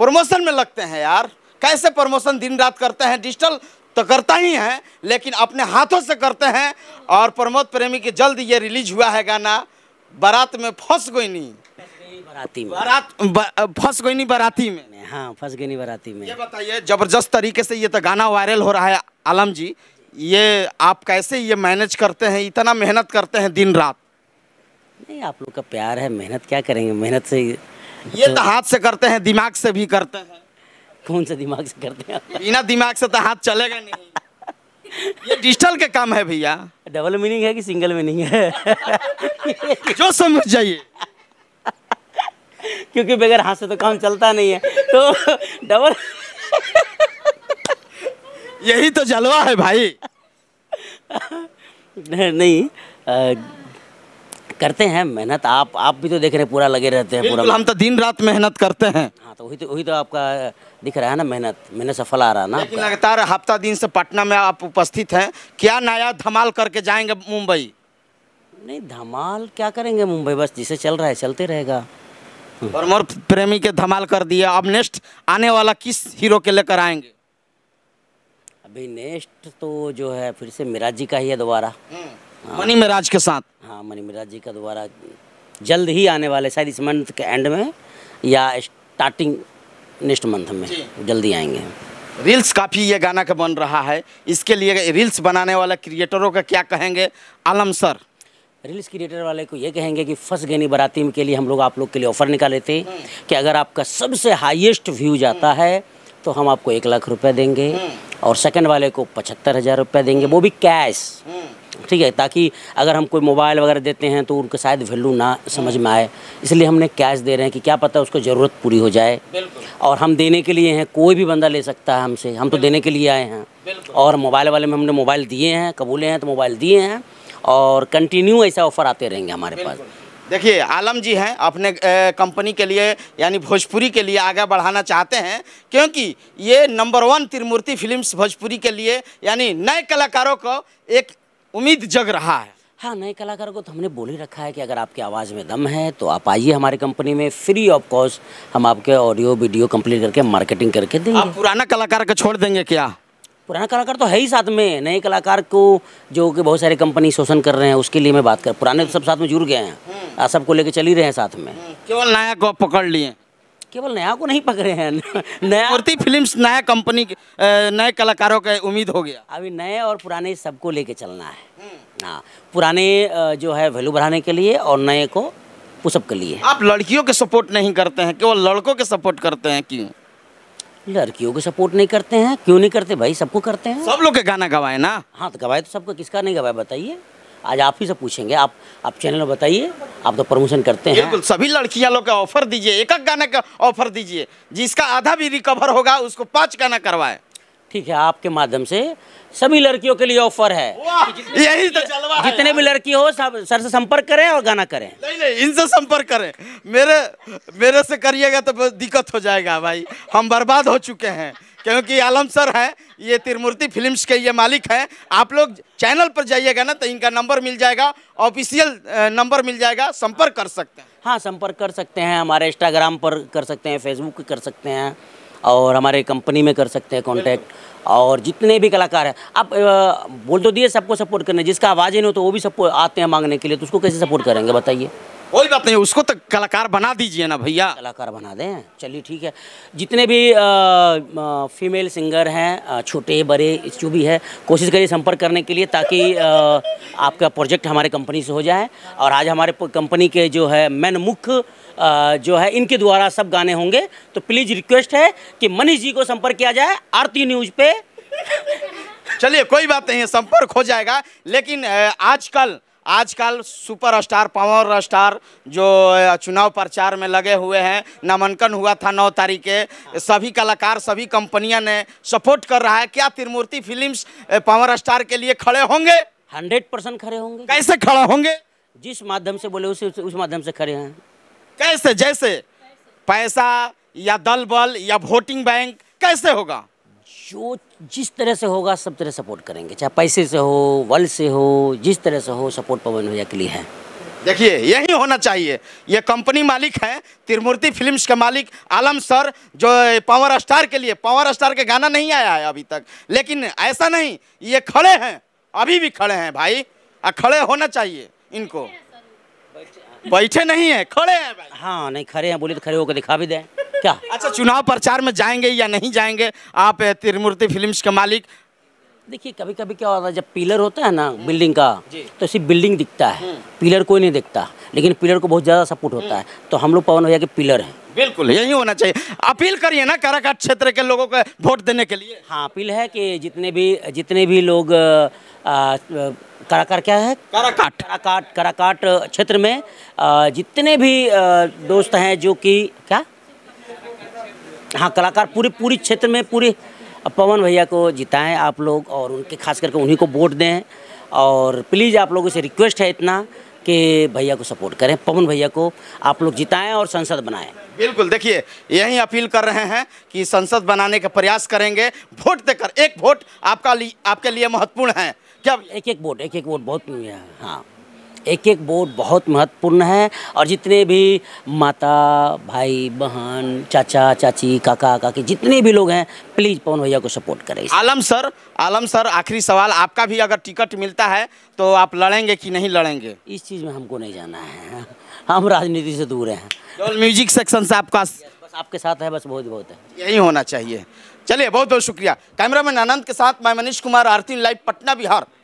Promotion में लगते हैं यार कैसे प्रमोशन दिन रात करते हैं डिजिटल तो करता ही है लेकिन अपने हाथों से करते हैं और प्रमोद प्रेमी के जल्द ये रिलीज हुआ है गाना बारात में फंस गई नहीं बराती में बारात फंस गई नहीं बराती में हाँ फंस गई नहीं बराती में ये बताइए जबरदस्त तरीके से ये तो गाना वायरल हो रहा है आलम जी ये आप कैसे ये मैनेज करते हैं इतना मेहनत करते हैं दिन रात नहीं आप लोग का प्यार है मेहनत क्या करेंगे मेहनत से ये तो हाथ से करते हैं दिमाग से भी करते हैं कौन से दिमाग से करते हैं बिना दिमाग से तो हाथ चलेगा नहीं ये डिजिटल के काम है भैया डबल मीनिंग है कि सिंगल मीनिंग है जो समझ जाइए क्योंकि बगैर हाथ से तो काम चलता नहीं है तो डबल यही तो जलवा है भाई नहीं करते हैं मेहनत आप आप भी तो देख रहे हैं पूरा लगे रहते हैं पूरा हम तो दिन रात मेहनत करते हैं हाँ तो वही तो वही तो आपका दिख रहा है ना मेहनत मेहनत सफल आ रहा ना लगातार हफ्ता दिन से पटना में आप उपस्थित हैं क्या नया धमाल करके जाएंगे मुंबई नहीं धमाल क्या करेंगे मुंबई बस जिसे चल रहा है चलते रहेगा और मोर प्रेमी के धमाल कर दिया अब नेक्स्ट आने वाला किस हीरो के लेकर आएंगे अभी नेक्स्ट तो जो है फिर से मिराज जी का ही है दोबारा हम्म, मनी मिराज के साथ हाँ मिराज जी का दोबारा जल्द ही आने वाले शायद इस मंथ के एंड में या स्टार्टिंग नेक्स्ट मंथ में जल्दी आएंगे रील्स काफ़ी ये गाना का बन रहा है इसके लिए रील्स बनाने वाला क्रिएटरों का क्या कहेंगे आलम सर रील्स क्रिएटर वाले को ये कहेंगे कि फर्स्ट गनी बराती के लिए हम लोग आप लोग के लिए ऑफ़र निकाले थे हम्म। कि अगर आपका सबसे हाईएस्ट व्यू जाता हम्म। है तो हम आपको एक लाख रुपये देंगे हम्म। और सेकंड वाले को पचहत्तर हज़ार रुपये देंगे वो भी कैश ठीक है ताकि अगर हम कोई मोबाइल वगैरह देते हैं तो उनको शायद वैल्यू ना समझ में आए इसलिए हमने कैश दे रहे हैं कि क्या पता उसको ज़रूरत पूरी हो जाए और हम देने के लिए हैं कोई भी बंदा ले सकता है हमसे हम तो देने के लिए आए हैं और मोबाइल वाले में हमने मोबाइल दिए हैं कबूले हैं तो मोबाइल दिए हैं और कंटिन्यू ऐसा ऑफर आते रहेंगे हमारे पास देखिए आलम जी हैं अपने कंपनी के लिए यानी भोजपुरी के लिए आगे बढ़ाना चाहते हैं क्योंकि ये number one Trimurti films Bhojpuri के लिए यानी नए कलाकारों को एक उम्मीद जग रहा है हाँ नए कलाकार को तो हमने बोल ही रखा है कि अगर आपकी आवाज़ में दम है तो आप आइए हमारी कंपनी में फ्री ऑफ कॉस्ट हम आपके ऑडियो वीडियो कंप्लीट करके मार्केटिंग करके देंगे आप पुराना कलाकार का छोड़ देंगे क्या पुराना कलाकार तो है ही साथ में नए कलाकार को जो कि बहुत सारी कंपनी शोषण कर रहे हैं उसके लिए मैं बात कर पुराने तो सब साथ में जुड़ गए हैं हम्म। सबको लेके चल ही रहे हैं साथ में हम्म, केवल नया को पकड़ लिए केवल नया को नहीं पकड़े हैं नया मूर्ति फिल्म्स नया कंपनी नए कलाकारों का उम्मीद हो गया अभी नए और पुराने सबको लेके चलना है हाँ पुराने जो है वैल्यू बढ़ाने के लिए और नए को पुशअप के लिए आप लड़कियों के सपोर्ट नहीं करते हैं केवल लड़कों के सपोर्ट करते हैं क्यों लड़कियों को सपोर्ट नहीं करते हैं क्यों नहीं करते भाई सबको करते हैं सब लोग के गाना गवाए ना हाँ तो गवाए तो सबको किसका नहीं गवाए बताइए आज आप ही से पूछेंगे आप आप चैनल में बताइए आप तो प्रमोशन करते हैं बिल्कुल सभी लड़कियां लोग का ऑफर दीजिए एक एक गाने का ऑफर दीजिए जिसका आधा भी रिकवर होगा उसको पाँच गाना करवाए ठीक है आपके माध्यम से सभी लड़कियों के लिए ऑफर है यही तो जितने भी लड़की हो सब सर से संपर्क करें और गाना करें नहीं नहीं इनसे संपर्क करें मेरे मेरे से करिएगा तो दिक्कत हो जाएगा भाई हम बर्बाद हो चुके हैं क्योंकि आलम सर है ये त्रिमूर्ति फिल्म्स के ये मालिक हैं आप लोग चैनल पर जाइएगा ना तो इनका नंबर मिल जाएगा ऑफिशियल नंबर मिल जाएगा संपर्क कर सकते हैं हाँ संपर्क कर सकते हैं हमारे इंस्टाग्राम पर कर सकते हैं फेसबुक कर सकते हैं और हमारे कंपनी में कर सकते हैं कॉन्टैक्ट और जितने भी कलाकार हैं आप बोल तो दिए सबको सपोर्ट करने जिसका आवाज़ ही नहीं हो तो वो भी सपोर्ट आते हैं मांगने के लिए तो उसको कैसे सपोर्ट करेंगे बताइए कोई बात नहीं उसको तो कलाकार बना दीजिए ना भैया कलाकार बना दें चलिए ठीक है जितने भी आ, आ, फीमेल सिंगर हैं छोटे बड़े जो भी है कोशिश करिए संपर्क करने के लिए ताकि आ, आपका प्रोजेक्ट हमारे कंपनी से हो जाए और आज हमारे कंपनी के जो है मैन मुख्य जो है इनके द्वारा सब गाने होंगे तो प्लीज़ रिक्वेस्ट है कि मनीष जी को संपर्क किया जाए आरती न्यूज़ पे चलिए कोई बात नहीं है संपर्क हो जाएगा लेकिन आजकल आजकल सुपर स्टार पावर स्टार जो चुनाव प्रचार में लगे हुए हैं नामांकन हुआ था नौ तारीख के सभी कलाकार सभी कंपनियां ने सपोर्ट कर रहा है क्या त्रिमूर्ति फिल्म्स पावर स्टार के लिए खड़े होंगे हंड्रेड परसेंट खड़े होंगे कैसे खड़े होंगे जिस माध्यम से बोले उस उस माध्यम से खड़े हैं कैसे जैसे पैसा या दल बल या वोटिंग बैंक कैसे होगा जो जिस तरह से होगा सब तरह सपोर्ट करेंगे चाहे पैसे से हो वल से हो जिस तरह से हो सपोर्ट पवन भैया के लिए है देखिए यही होना चाहिए ये कंपनी मालिक है त्रिमूर्ति फिल्म्स के मालिक आलम सर जो पावर स्टार के लिए पावर स्टार के गाना नहीं आया है अभी तक लेकिन ऐसा नहीं ये खड़े हैं अभी भी खड़े हैं भाई और खड़े होना चाहिए इनको बैठे नहीं है खड़े हैं हाँ नहीं खड़े हैं बोले तो खड़े होकर दिखा भी दें क्या अच्छा चुनाव प्रचार में जाएंगे या नहीं जाएंगे आप त्रिमूर्ति फिल्म्स के मालिक देखिए कभी कभी क्या होता है जब पिलर होता है ना हम्म। बिल्डिंग का तो सिर्फ बिल्डिंग दिखता है हम्म। पिलर कोई नहीं दिखता लेकिन पिलर को बहुत ज़्यादा सपोर्ट होता हम्म। है तो हम लोग पवन भैया के पिलर हैं बिल्कुल यही होना चाहिए अपील करिए ना काराकाट क्षेत्र के लोगों को वोट देने के लिए हाँ अपील है कि जितने भी जितने भी लोग काराकाट क्या है काराकाट काराकाट काराकाट क्षेत्र में जितने भी दोस्त हैं जो कि क्या हाँ कलाकार पूरे पूरी क्षेत्र में पूरे पवन भैया को जिताएं आप लोग और उनके खास करके उन्हीं को वोट दें और प्लीज़ आप लोगों से रिक्वेस्ट है इतना कि भैया को सपोर्ट करें पवन भैया को आप लोग जिताएं और संसद बनाएं बिल्कुल देखिए यही अपील कर रहे हैं कि संसद बनाने का प्रयास करेंगे वोट देकर एक वोट आपका ली, आपके लिए महत्वपूर्ण है क्या एक एक वोट एक एक वोट बहुत हाँ एक एक बोर्ड बहुत महत्वपूर्ण है और जितने भी माता भाई बहन चाचा चाची काका काकी जितने भी लोग हैं प्लीज़ पवन भैया को सपोर्ट करें आलम सर आलम सर आखिरी सवाल आपका भी अगर टिकट मिलता है तो आप लड़ेंगे कि नहीं लड़ेंगे इस चीज़ में हमको नहीं जाना है हम राजनीति से दूर हैं म्यूजिक सेक्शन से आपका बस आपके साथ है बस बहुत बहुत है यही होना चाहिए चलिए बहुत बहुत शुक्रिया कैमरामैन आनंद के साथ मैं मनीष कुमार आरती लाइव पटना बिहार